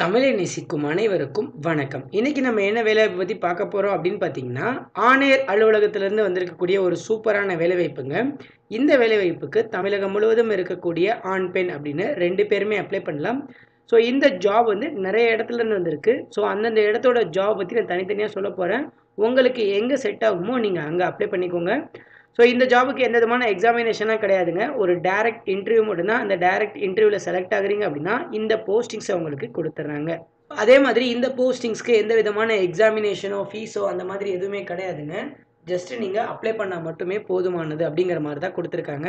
தமிழை நேசிக்கும் அனைவருக்கும் வணக்கம் இன்றைக்கி நம்ம என்ன வேலை பத்தி பார்க்க போகிறோம் அப்படின்னு பார்த்தீங்கன்னா ஆணையர் அலுவலகத்திலேருந்து வந்திருக்கக்கூடிய ஒரு சூப்பரான வேலைவாய்ப்புங்க இந்த வேலைவாய்ப்புக்கு தமிழகம் முழுவதும் இருக்கக்கூடிய ஆண் பெண் அப்படின்னு ரெண்டு பேருமே அப்ளை பண்ணலாம் ஸோ இந்த ஜாப் வந்து நிறைய இடத்துல இருந்து வந்திருக்கு ஸோ அந்தந்த இடத்தோட ஜாப் பற்றி நான் தனித்தனியாக சொல்ல போகிறேன் உங்களுக்கு எங்கே செட் ஆகுமோ நீங்கள் அங்கே அப்ளை பண்ணிக்கோங்க ஸோ இந்த ஜாபுக்கு எந்த விதமான எக்ஸாமினேஷனாக கிடையாதுங்க ஒரு டேரெக்ட் இன்டர்வியூ மட்டும்தான் அந்த டைரக்ட் இன்டர்வியூவில் செலக்ட் ஆகுறீங்க அப்படின்னா இந்த போஸ்டிங்ஸ் அவங்களுக்கு கொடுத்துட்றாங்க அதே மாதிரி இந்த போஸ்டிங்ஸ்க்கு எந்த விதமான எக்ஸாமினேஷனோ ஃபீஸோ அந்த மாதிரி எதுவுமே கிடையாதுங்க ஜஸ்ட் நீங்கள் அப்ளை பண்ணால் மட்டுமே போதுமானது அப்படிங்கிற மாதிரி தான் கொடுத்துருக்காங்க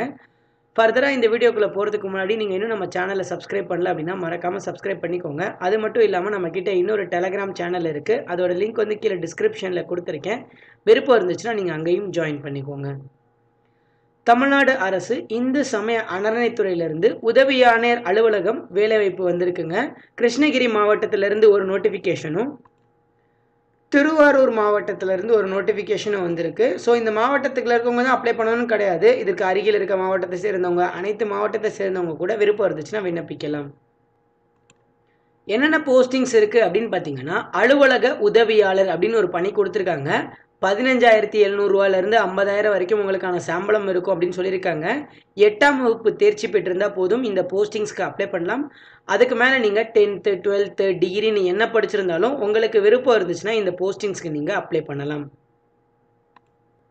ஃபர்தராக இந்த வீடியோக்குள்ளே போகிறதுக்கு முன்னாடி நீங்கள் இன்னும் நம்ம சேனலை சப்ஸ்கிரைப் பண்ணல அப்படின்னா மறக்காமல் சப்ஸ்கிரைப் பண்ணிக்கோங்க அது மட்டும் இல்லாமல் நம்மக்கிட்ட இன்னொரு டெலகிராம் சேனல் இருக்குது அதோட லிங்க் வந்து கீழே டிஸ்கிரிப்ஷனில் கொடுத்துருக்கேன் விருப்பம் இருந்துச்சுன்னா நீங்கள் அங்கேயும் ஜாயின் பண்ணிக்கோங்க தமிழ்நாடு அரசு இந்து சமய அறநிலைத்துறையிலிருந்து உதவி ஆணையர் அலுவலகம் வேலைவாய்ப்பு வந்திருக்குங்க கிருஷ்ணகிரி மாவட்டத்திலிருந்து ஒரு நோட்டிஃபிகேஷனும் திருவாரூர் மாவட்டத்திலேருந்து ஒரு நோட்டிஃபிகேஷனும் வந்திருக்கு ஸோ இந்த மாவட்டத்துக்குள்ள இருக்கவங்க தான் அப்ளை பண்ணணும்னு கிடையாது இதற்கு அருகில் இருக்க மாவட்டத்தை சேர்ந்தவங்க அனைத்து மாவட்டத்தை சேர்ந்தவங்க கூட விருப்பம் இருந்துச்சுன்னா விண்ணப்பிக்கலாம் என்னென்ன போஸ்டிங்ஸ் இருக்குது அப்படின்னு பார்த்தீங்கன்னா அலுவலக உதவியாளர் அப்படின்னு ஒரு பணி கொடுத்துருக்காங்க பதினஞ்சாயிரத்தி எழுநூறுவாலேருந்து ஐம்பதாயிரம் வரைக்கும் உங்களுக்கான சம்பளம் இருக்கும் அப்படின்னு சொல்லியிருக்காங்க எட்டாம் வகுப்பு தேர்ச்சி பெற்றிருந்தால் போதும் இந்த போஸ்டிங்ஸ்க்கு அப்ளை பண்ணலாம் அதுக்கு மேலே நீங்கள் டென்த்து டுவெல்த்து டிகிரின்னு என்ன படிச்சிருந்தாலும் உங்களுக்கு விருப்பம் இருந்துச்சுன்னா இந்த போஸ்டிங்ஸ்க்கு நீங்கள் அப்ளை பண்ணலாம்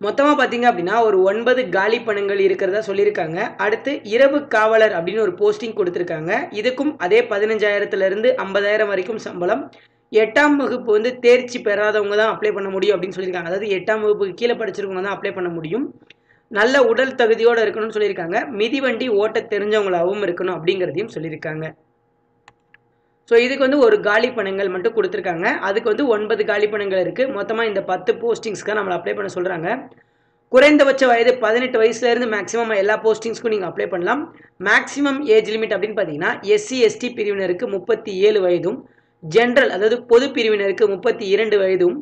மொத்தமாக பார்த்தீங்க அப்படின்னா ஒரு ஒன்பது காலி பணங்கள் இருக்கிறதா சொல்லியிருக்காங்க அடுத்து இரவு காவலர் அப்படின்னு ஒரு போஸ்டிங் கொடுத்துருக்காங்க இதுக்கும் அதே பதினஞ்சாயிரத்துலேருந்து ஐம்பதாயிரம் வரைக்கும் சம்பளம் எட்டாம் வகுப்பு வந்து தேர்ச்சி பெறாதவங்க தான் அப்ளை பண்ண முடியும் அப்படின்னு சொல்லியிருக்காங்க அதாவது எட்டாம் வகுப்புக்கு கீழே படிச்சிருக்கவங்க தான் அப்ளை பண்ண முடியும் நல்ல உடல் தகுதியோடு இருக்கணும்னு சொல்லியிருக்காங்க மிதிவண்டி ஓட்ட தெரிஞ்சவங்களாகவும் இருக்கணும் அப்படிங்கிறதையும் சொல்லியிருக்காங்க ஸோ இதுக்கு வந்து ஒரு காலி பணங்கள் மட்டும் கொடுத்துருக்காங்க அதுக்கு வந்து ஒன்பது காலி பணங்கள் இருக்குது மொத்தமாக இந்த பத்து போஸ்டிங்ஸ்க்கு நம்மளை அப்ளை பண்ண சொல்கிறாங்க குறைந்தபட்ச வயது பதினெட்டு வயசுலேருந்து மேக்ஸிமம் எல்லா போஸ்டிங்ஸ்க்கும் நீங்கள் அப்ளை பண்ணலாம் மேக்ஸிமம் ஏஜ் லிமிட் அப்படின்னு பார்த்தீங்கன்னா எஸ்சி எஸ்டி பிரிவினருக்கு முப்பத்தி ஏழு வயதும் ஜென்ரல் அதாவது பொது பிரிவினருக்கு முப்பத்தி இரண்டு வயதும்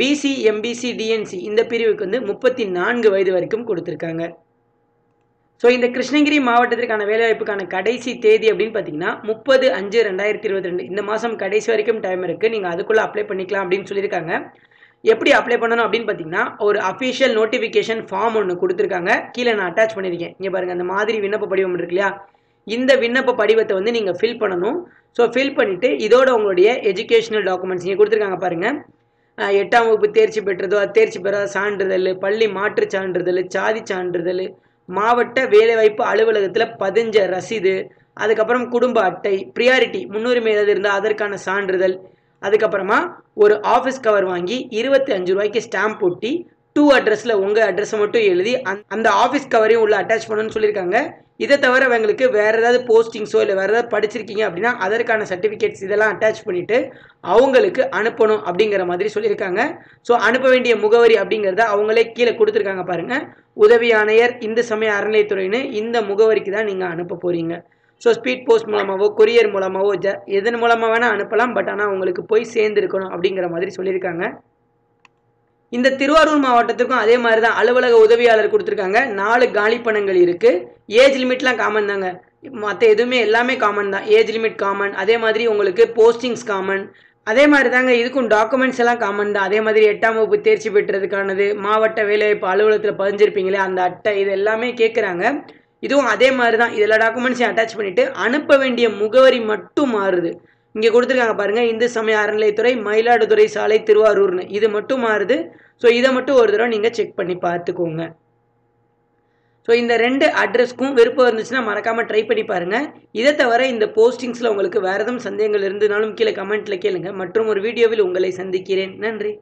பிசி எம்பிசி டிஎன்சி இந்த பிரிவுக்கு வந்து முப்பத்தி நான்கு வயது வரைக்கும் கொடுத்துருக்காங்க ஸோ இந்த கிருஷ்ணகிரி மாவட்டத்திற்கான வேலைவாய்ப்புக்கான கடைசி தேதி அப்படின்னு பார்த்தீங்கன்னா முப்பது அஞ்சு ரெண்டாயிரத்தி இருபத்தி ரெண்டு இந்த மாதம் கடைசி வரைக்கும் டைம் இருக்குது நீங்கள் அதுக்குள்ளே அப்ளை பண்ணிக்கலாம் அப்படின்னு சொல்லியிருக்காங்க எப்படி அப்ளை பண்ணணும் அப்படின்னு பார்த்தீங்கன்னா ஒரு அஃபிஷியல் நோட்டிஃபிகேஷன் ஃபார்ம் ஒன்று கொடுத்துருக்காங்க கீழே நான் அட்டாச் பண்ணியிருக்கேன் இங்கே பாருங்கள் அந்த மாதிரி விண்ணப்ப படிவம் இருக்கு இல்லையா இந்த விண்ணப்ப படிவத்தை வந்து நீங்கள் ஃபில் பண்ணணும் ஸோ ஃபில் பண்ணிவிட்டு இதோட உங்களுடைய எஜுகேஷனல் டாக்குமெண்ட்ஸ் நீங்கள் கொடுத்துருக்காங்க பாருங்கள் எட்டாம் வகுப்பு தேர்ச்சி பெற்றதோ தேர்ச்சி பெற சான்றிதழ் பள்ளி மாற்றுச் சான்றிதழ் சாதி சான்றிதழ் மாவட்ட வேலைவாய்ப்பு அலுவலகத்தில் பதிஞ்ச ரசீது அதுக்கப்புறம் குடும்ப அட்டை ப்ரியாரிட்டி முன்னுரிமை ஏதாவது இருந்தால் அதற்கான சான்றிதழ் அதுக்கப்புறமா ஒரு ஆஃபீஸ் கவர் வாங்கி இருபத்தி அஞ்சு ரூபாய்க்கு ஸ்டாம்ப் ஒட்டி டூ அட்ரஸில் உங்கள் அட்ரஸை மட்டும் எழுதி அந்த ஆஃபீஸ் கவரையும் உள்ள அட்டாச் பண்ணணும்னு சொல்லியிருக்காங்க இதை தவிர அவங்களுக்கு வேறு ஏதாவது போஸ்டிங்ஸோ இல்லை வேறு ஏதாவது படிச்சிருக்கீங்க அப்படின்னா அதற்கான சர்டிஃபிகேட்ஸ் இதெல்லாம் அட்டாச் பண்ணிவிட்டு அவங்களுக்கு அனுப்பணும் அப்படிங்கிற மாதிரி சொல்லியிருக்காங்க ஸோ அனுப்ப வேண்டிய முகவரி அப்படிங்கிறத அவங்களே கீழே கொடுத்துருக்காங்க பாருங்கள் உதவி ஆணையர் இந்த சமய அறநிலைத்துறைன்னு இந்த முகவரிக்கு தான் நீங்கள் அனுப்ப போகிறீங்க ஸோ ஸ்பீட் போஸ்ட் மூலமாகவோ கொரியர் மூலமாகவோ ஜ எதன் மூலமாக வேணால் அனுப்பலாம் பட் ஆனால் அவங்களுக்கு போய் சேர்ந்துருக்கணும் அப்படிங்கிற மாதிரி சொல்லியிருக்காங்க இந்த திருவாரூர் மாவட்டத்திற்கும் அதே மாதிரி தான் அலுவலக உதவியாளர் கொடுத்துருக்காங்க நாலு காலிப்பணங்கள் இருக்குது ஏஜ் லிமிட்லாம் காமன் தாங்க மற்ற எதுவுமே எல்லாமே காமன் தான் ஏஜ் லிமிட் காமன் அதே மாதிரி உங்களுக்கு போஸ்டிங்ஸ் காமன் அதே மாதிரி தாங்க இதுக்கும் டாக்குமெண்ட்ஸ் எல்லாம் காமன் தான் அதே மாதிரி எட்டாம் வகுப்பு தேர்ச்சி பெற்றதுக்கானது மாவட்ட வேலைவாய்ப்பு அலுவலகத்தில் பதிஞ்சிருப்பீங்களே அந்த அட்டை இது எல்லாமே கேட்குறாங்க இதுவும் அதே மாதிரி தான் இதெல்லாம் டாக்குமெண்ட்ஸையும் அட்டாச் பண்ணிவிட்டு அனுப்ப வேண்டிய முகவரி மட்டும் மாறுது இங்கே கொடுத்துருக்காங்க பாருங்கள் இந்து சமய அறநிலையத்துறை மயிலாடுதுறை சாலை திருவாரூர்னு இது மட்டும் மாறுது ஸோ இதை மட்டும் ஒரு தடவை நீங்கள் செக் பண்ணி பார்த்துக்கோங்க ஸோ இந்த ரெண்டு அட்ரஸ்க்கும் விருப்பம் இருந்துச்சுன்னா மறக்காமல் ட்ரை பண்ணி பாருங்கள் இதை தவிர இந்த போஸ்டிங்ஸில் உங்களுக்கு வேறு எதுவும் சந்தேகங்கள் இருந்தாலும் கீழே கமெண்ட்டில் கேளுங்கள் மற்றும் ஒரு வீடியோவில் உங்களை சந்திக்கிறேன் நன்றி